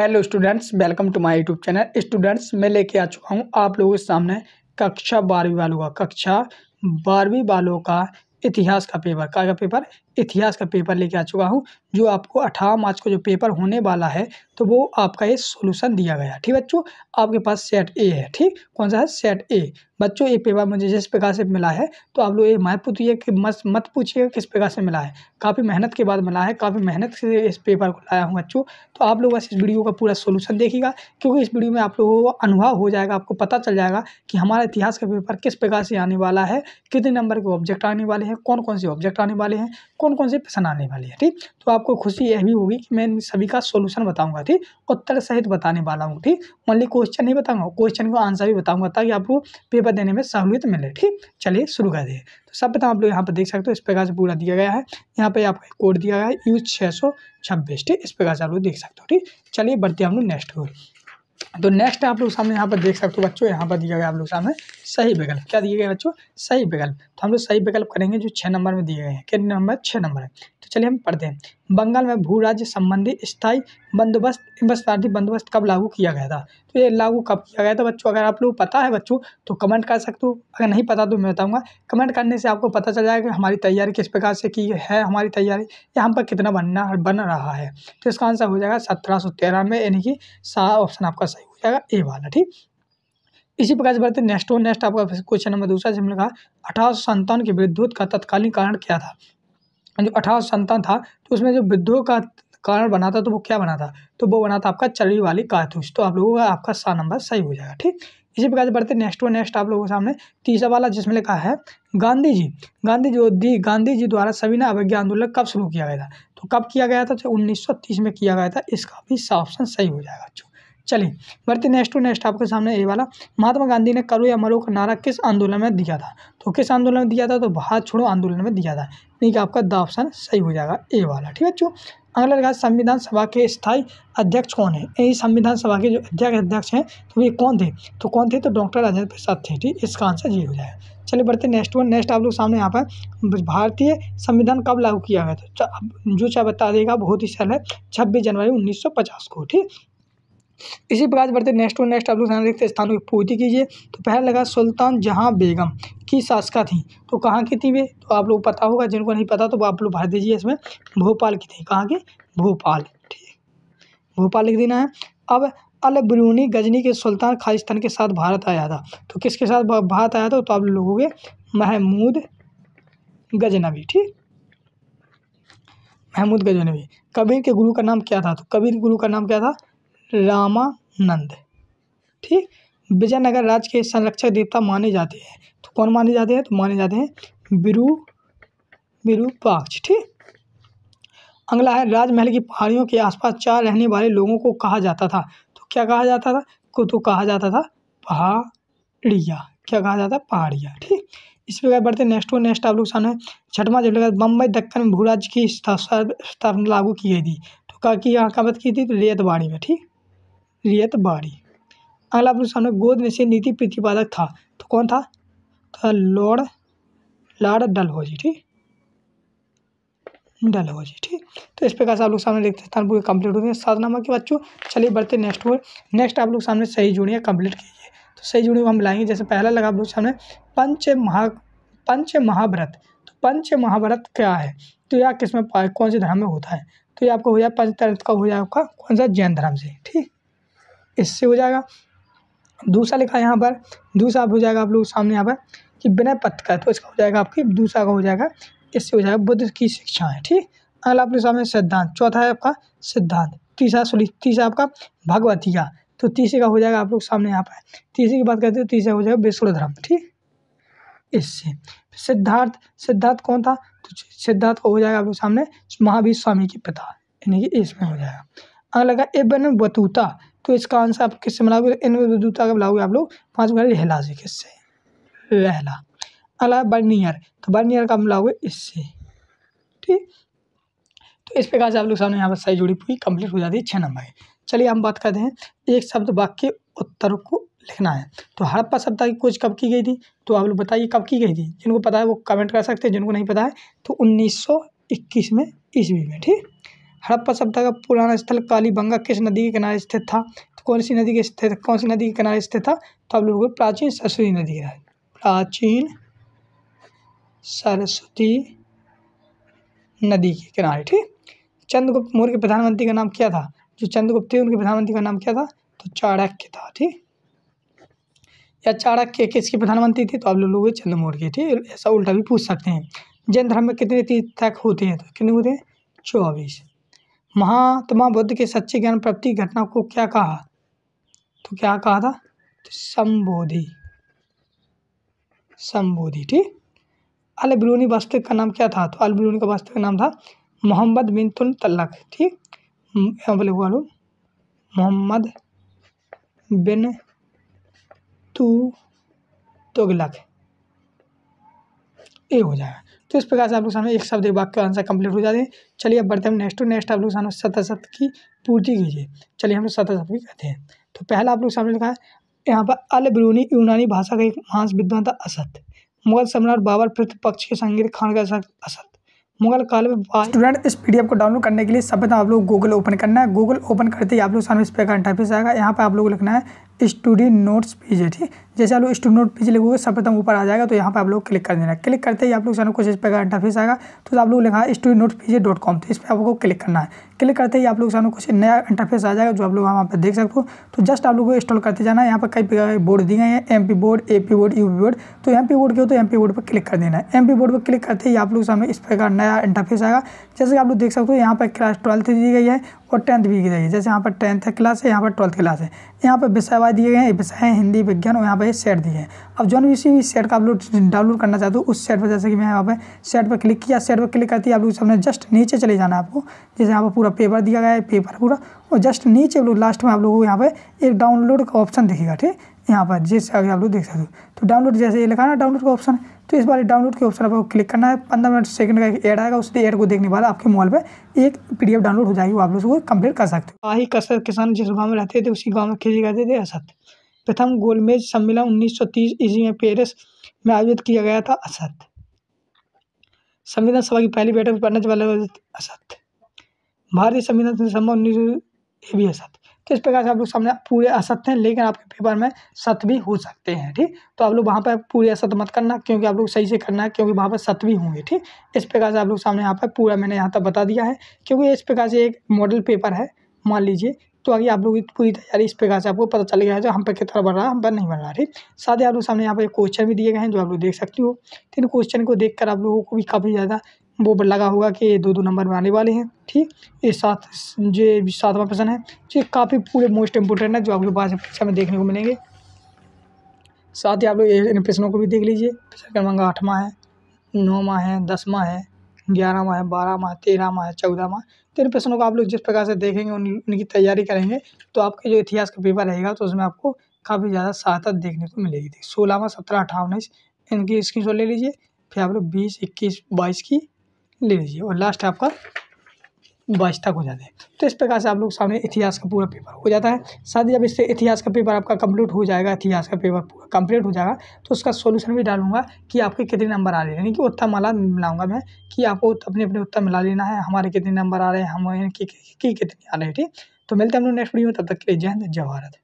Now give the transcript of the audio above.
hello students welcome to my YouTube channel students मैं लेके आ चुका हूँ आप लोगों के सामने कक्षा बारहवीं वालों का कक्षा बारहवीं वालों का इतिहास का पेपर का का पेपर इतिहास का पेपर लेके आ चुका हूँ जो आपको अठारह मार्च को जो पेपर होने वाला है तो वो आपका ये सोल्यूशन दिया गया ठीक बच्चों आपके पास सेट ए है ठीक कौन सा है सेट ए बच्चों ये पेपर मुझे जिस प्रकार से मिला है तो आप लोग ये मत पूछिए कि मत मत पूछिए किस प्रकार से मिला है काफ़ी मेहनत के बाद मिला है काफ़ी मेहनत से इस पेपर को लाया हूँ बच्चों तो आप लोग बस इस वीडियो का पूरा सोल्यूशन देखिएगा क्योंकि इस वीडियो में आप लोगों को अनुभव हो जाएगा आपको पता चल जाएगा कि हमारा इतिहास का पेपर किस प्रकार से आने वाला है कितने नंबर के ऑब्जेक्ट आने वाले हैं कौन कौन से ऑब्जेक्ट आने वाले हैं कौन कौन से प्रश्न आने वाले हैं ठीक तो आपको खुशी यह भी होगी कि मैं इन सभी का सोल्यूशन बताऊँगा ठीक उत्तर सहित बताने वाला हूँ ठीक ओनली क्वेश्चन नहीं बताऊँगा क्वेश्चन का आंसर भी बताऊँगा ताकि आपको पेपर फीडबैक देने में सहूलियत मिले ठीक चलिए शुरू कर दिए तो सब बताओ आप लोग यहाँ पर देख सकते हो इस प्रकार से पूरा दिया गया है यहाँ पर आपको कोड दिया गया है यू छः ठीक इस प्रकार से आप लोग देख सकते हो ठीक चलिए बढ़ते हम लोग नेक्स्ट को तो नेक्स्ट आप लोग सामने यहाँ पर देख सकते हो बच्चों यहाँ पर दिया गया आप लोग सामने सही विकल्प क्या दिए गए बच्चों सही विकल्प तो हम लोग सही विकल्प करेंगे जो छः नंबर में दिए गए हैं कितने नंबर छः नंबर है तो चलिए हम पढ़ते हैं बंगाल में भू राज्य संबंधी स्थायी बंदोबस्त बंदोबस्त कब लागू किया गया था तो ये लागू कब किया गया था तो बच्चों अगर आप लोग पता है बच्चों तो कमेंट कर सकते हो अगर नहीं पता तो मैं बताऊँगा कमेंट करने से आपको पता चल जाएगा कि हमारी तैयारी किस प्रकार से की है हमारी तैयारी या हम पर कितना बनना बन रहा है तो इसका आंसर हो जाएगा सत्रह सौ तिरानवे यानी कि सारा ऑप्शन आपका सही हो जाएगा ए वाला ठीक इसी प्रकार से बढ़ते नेक्स्ट और नेक्स्ट आपका क्वेश्चन नंबर दूसरा जिसमें कहा अठारह सौ संतावन के विद्युत का तत्कालीन कारण क्या था जो अठारह संतान था तो उसमें जो विद्रोह का कारण बना था तो वो क्या बना था तो वो बना था आपका चर्बी वाली कारतूस तो आप लोगों का आपका सा नंबर सही हो जाएगा ठीक इसी प्रकार से बढ़ते नेक्स्ट वन नेक्स्ट आप लोगों के सामने तीसरा वाला जिसमें लिखा है गांधी जी गांधी जो दी गांधी जी द्वारा सभी ने अवज्ञा आंदोलन कब शुरू किया गया था तो कब किया गया था तो 1930 में किया गया था इसका भी ऑप्शन सही हो जाएगा चलिए बढ़ते नेक्स्ट टू नेक्स्ट आपके सामने ये वाला महात्मा गांधी ने करो या मरो का नारा किस आंदोलन में दिया था तो किस आंदोलन में दिया था तो भारत छोड़ो आंदोलन में दिया था यानी कि आपका द ऑप्शन सही हो जाएगा ए वाला ठीक है बच्चों अगला लगा संविधान सभा के स्थायी अध्यक्ष कौन है यही संविधान सभा के जो अध्यक्ष अध्यक्ष हैं तो ये कौन थे तो कौन थे तो डॉक्टर राजेंद्र प्रसाद थे ठीक इसका आंसर ये हो जाएगा चलिए बढ़ते नेक्स्ट वन नेक्स्ट आप लोग सामने यहाँ पर भारतीय संविधान कब लागू किया गया था तो जो चाहे बता देगा बहुत ही सरल है छब्बीस जनवरी उन्नीस को ठीक इसी प्रकार बढ़ते नेक्स्ट टू नेक्स्ट आप लोग देखते स्थानों की पूर्ति कीजिए तो पहला लगा सुल्तान जहाँ बेगम की शासका थी तो कहाँ की थी वे तो आप लोग पता होगा जिनको नहीं पता तो वो आप लोग भर दीजिए इसमें भोपाल की थी कहाँ की भोपाल ठीक भोपाल लिख देना है अब अल बरूनी गजनी के सुल्तान खालिस्तान के साथ भारत आया था तो किसके साथ भारत आया था तो आप लोगों के महमूद गजनबी ठीक महमूद गजनबी कबीर के गुरु का नाम क्या था तो कबीर गुरु का नाम क्या था रामानंद ठीक विजयनगर राज्य के संरक्षक देवता माने जाते हैं तो कौन माने जाते हैं तो माने जाते हैं बिरू बिरुपाक्ष ठीक अगला है राजमहल की पहाड़ियों के आसपास चार रहने वाले लोगों को कहा जाता था तो क्या कहा जाता था को तो कहा जाता था पहाड़िया क्या कहा जाता है पहाड़िया ठीक इस प्रकार बढ़ते नेक्स्ट टू नेक्स्ट आप लोग सामने छठवा जब लगा बम्बई दक्कन भूराज की स्थापना लागू की गई थी तो कहा कि यहाँ कब की थी तो रेतवाड़ी में ठीक रियत बारी अगला प्रश्न सामने गोद में से नीति प्रतिपादक था तो कौन था तो लॉर्ड लॉर्ड डलहौजी ठीक डलहौजी ठीक तो इस प्रकार से आप लोग सामने देखते हैं पूरे कंप्लीट हो गए सात नंबर के बच्चों चलिए बढ़ते नेक्स्ट वर्ड नेक्स्ट आप लोग सामने सही जुड़ियाँ कंप्लीट कीजिए तो सही जुड़ी हम लाएंगे जैसे पहला लगा आप लोग सामने पंच महा पंच महाव्रत तो पंच महाव्रत क्या है तो यह किसमें कौन से धर्म में होता है तो ये आपको हो जाए पंच का हो जाए आपका कौन सा जैन धर्म से ठीक इससे हो जाएगा दूसरा लिखा यहाँ पर दूसरा हो जाएगा आप लोग सामने यहाँ पर कि बिना पथ का तो इसका हो जाएगा आपकी दूसरा का हो जाएगा इससे हो जाएगा बुद्ध की शिक्षाएँ ठीक अगला आपके सामने सिद्धांत चौथा है आपका सिद्धांत तीसरा सॉरी तीसरा आपका भगवतिया तो तीसरे का हो जाएगा आप लोग सामने यहाँ पर तीसरे की बात करते हैं तीसरा हो जाएगा विष्णु धर्म ठीक इससे सिद्धार्थ सिद्धार्थ कौन था तो सिद्धार्थ का हो जाएगा आप लोग सामने महावीर स्वामी के पिता यानी कि इसमें हो जाएगा अगला का इबन बतूता तो इसका आंसर आप किससे मिलाओगे इन विद्युता का मिलाओगे आप लोग पाँच मिला लहला से किससे लहला अला बर्नियर तो बर्नियर का मिलाओगे इससे ठीक तो इस प्रकार से आप लोग सामने यहाँ पर सही जुड़ी पूरी कंप्लीट हो जाती है छः नंबर की चलिए हम बात करते हैं एक शब्द वाक्य उत्तर को लिखना है तो हड़प्पा सप्ताह की खोज कब की गई थी तो आप लोग बताइए कब की गई थी जिनको पता है वो कमेंट कर सकते हैं जिनको नहीं पता है तो उन्नीस में ईस्वी में ठीक हड़प्पा सभ्यता का पुराना स्थल कालीबंगा किस नदी के किनारे स्थित था तो कौन सी नदी के स्थित कौन सी नदी के किनारे स्थित था तो आप लोगों को प्राचीन सरस्वती नदी के प्राचीन सरस्वती नदी के किनारे ठीक चंद्रगुप्त मौर्य के प्रधानमंत्री का नाम क्या था जो चंद्रगुप्त थे उनके प्रधानमंत्री का नाम क्या था तो चाणक्य था ठीक या चाणक्य किसके प्रधानमंत्री थे तो आप लोग चंद्र मौर्य के ठीक ऐसा उल्टा भी पूछ सकते हैं जैन धर्म में कितने तीर्थक होते हैं तो कितने होते हैं चौबीस महात्मा बुद्ध के सच्चे ज्ञान प्राप्ति घटना को क्या कहा तो क्या कहा था तो संबोधि संबोधि ठीक अल बिलूनी वास्तविक का नाम क्या था तो अल बिलूनी का वास्तविक नाम था मोहम्मद बिन तुल तल्लक ठीक बोले बोलो मोहम्मद बिन तू तुगलक ये हो जाएगा तो इस प्रकार से आप लोग सामने एक शब्द वाक्य आंसर कंप्लीट हो जाते हैं चलिए अब बढ़ते हैं नेक्स्ट टू नेक्स्ट आप लोग सामने सतासत की पूर्ति कीजिए चलिए हम लोग सतासत भी कहते हैं तो पहला आप लोग सामने लिखा है यहाँ पर अल बिरूनी यूनानी भाषा का एक महान विद्वान था असत मुगल सम्राट बाबर पृथ्वी पक्ष के संगीत खान का असत मुगल काल में स्टूडेंट इस पीडीएफ को डाउनलोड करने के लिए सबसे आप लोग गूगल ओपन करना है गूगल ओपन करते ही आप लोग सामने इस पे का इंटरफेस आएगा यहाँ पर आप लोग लिखना है स्टूडी नोट्स पेज है ठीक जैसे आप लोग स्टूडेंट नोट पेज लिखोगे सब एकदम ऊपर आ जाएगा तो यहाँ पर आप लोग क्लिक कर देना क्लिक करते ही आप लोग सामने कुछ इस प्रकार इंटरफेस आएगा तो आप लोग लिखा study note PJ dot com तो इस पर आपको क्लिक करना है क्लिक करते ही आप लोग सामने कुछ नया इंटरफेस आ जाएगा जो आप लोग वहाँ पर देख सकते हो तो जस्ट आप लोग को इंस्टॉल करते जाना है यहाँ पर कई प्रकार बोर्ड दिए गए हैं M P board A P board U P board तो एम पी बोर्ड के हो तो एम पी बोर्ड पर क्लिक कर देना है एम पी बोर्ड पर क्लिक करते ही आप लोग सामने इस प्रकार नया इंटरफेस आएगा जैसे आप लोग देख सकते हो यहाँ पर क्लास ट्वेल्थ दी गई है और टेंथ भी की जाएगी जैसे यहाँ पर टेंथ क्लास है यहाँ पर ट्वेल्थ क्लास है यहाँ पर विषयवाद दिए गए हैं विषय है हिंदी विज्ञान और यहाँ पर सेट दिए हैं अब जो भी इसी सेट का आप लोग डाउनलोड करना चाहते हो उस सेट पर जैसे कि मैं यहाँ पर सेट पर क्लिक किया सेट पर क्लिक करती है आप लोग सबने जस्ट नीचे चले जाना आपको जैसे यहाँ पर पूरा पेपर दिया गया है पेपर पूरा और जस्ट नीचे लास्ट में आप लोगों को यहाँ पर एक डाउनलोड का ऑप्शन दिखेगा ठीक यहाँ पर अभी आप लोग देख सकते हो तो डाउनलोड जैसे ये लिखा ना डाउनलोड का ऑप्शन तो इस बार डाउनलोड के ऑप्शन आपको क्लिक करना है पंद्रह मिनट सेकंड का एक ऐड आएगा उस ऐड को देखने के बाद आपके मोबाइल पे एक पीडीएफ डाउनलोड हो जाएगी वो आप लोग उसको कंप्लीट कर सकते हो वही कसर किसान जिस गाँव में रहते थे उसी गाँव में खेती करते थे असत प्रथम गोलमेज सम्मेलन उन्नीस सौ तीस में पेरिस में आयोजित किया गया था असत संविधान सभा की पहली बैठक में पढ़ने वाले असद भारतीय संविधान सभा उन्नीस सौ भी असद तो इस प्रकार से आप लोग सामने पूरे असत्य हैं लेकिन आपके पेपर में सत्य भी हो सकते हैं ठीक तो आप लोग वहाँ पर पूरे असत्य मत करना क्योंकि आप लोग सही से करना है क्योंकि वहाँ पर सत्य भी होंगे ठीक इस प्रकार से आप लोग सामने यहाँ पर पूरा मैंने यहाँ तक बता दिया है क्योंकि इस प्रकार से एक मॉडल पेपर है मान लीजिए तो आगे आप लोग की पूरी तैयारी इस प्रकार से आपको पता चल गया है जो हम पर कितना बढ़ रहा है हम पर नहीं बढ़ रहा ठीक साथ ही आप लोग सामने यहाँ पर क्वेश्चन भी दिए गए हैं जो आप लोग देख सकते हो तो इन क्वेश्चन को देख कर आप लोगों को भी काफ़ी ज़्यादा वो लगा होगा कि ये दो दो नंबर में आने वाले हैं ठीक ये सात ये सातवां प्रश्न है तो ये काफ़ी पूरे मोस्ट इंपोर्टेंट है जो आप लोग बाद परीक्षा में देखने को मिलेंगे साथ ही आप लोग इन प्रश्नों को भी देख लीजिए प्रश्न क्रमांक आठवा है नौवा है दसवां है ग्यारहवा है बारहवा है तेरहवा है चौदहवा तो इन प्रश्नों को आप लोग जिस प्रकार से देखेंगे उन उनकी तैयारी करेंगे तो आपके जो इतिहास का पेपर रहेगा तो उसमें आपको काफ़ी ज़्यादा सहायता देखने को मिलेगी सोलहवा सत्रह अठावनीस इनकी स्क्रीन ले लीजिए फिर आप लोग बीस इक्कीस बाईस की ले लीजिए और लास्ट आपका बाईस तक हो जाते हैं तो इस प्रकार से आप लोग सामने इतिहास का पूरा पेपर हो जाता है साथ ही जब इससे इतिहास का पेपर आपका कंप्लीट हो जाएगा इतिहास का पेपर पूरा कंप्लीट हो जाएगा तो उसका सोल्यूशन भी डालूंगा कि आपके कितने नंबर आ रहे हैं यानी कि उत्तर माला मिलाऊंगा मैं कि आपको अपने अपने उत्तर मिला लेना है हमारे कितने नंबर आ रहे हैं हमारे कितने आ रहे हैं ठीक तो मिलते हैं हम लोग नेक्स्ट वीडियो में तब तक के लिए जय हिंद जय भारत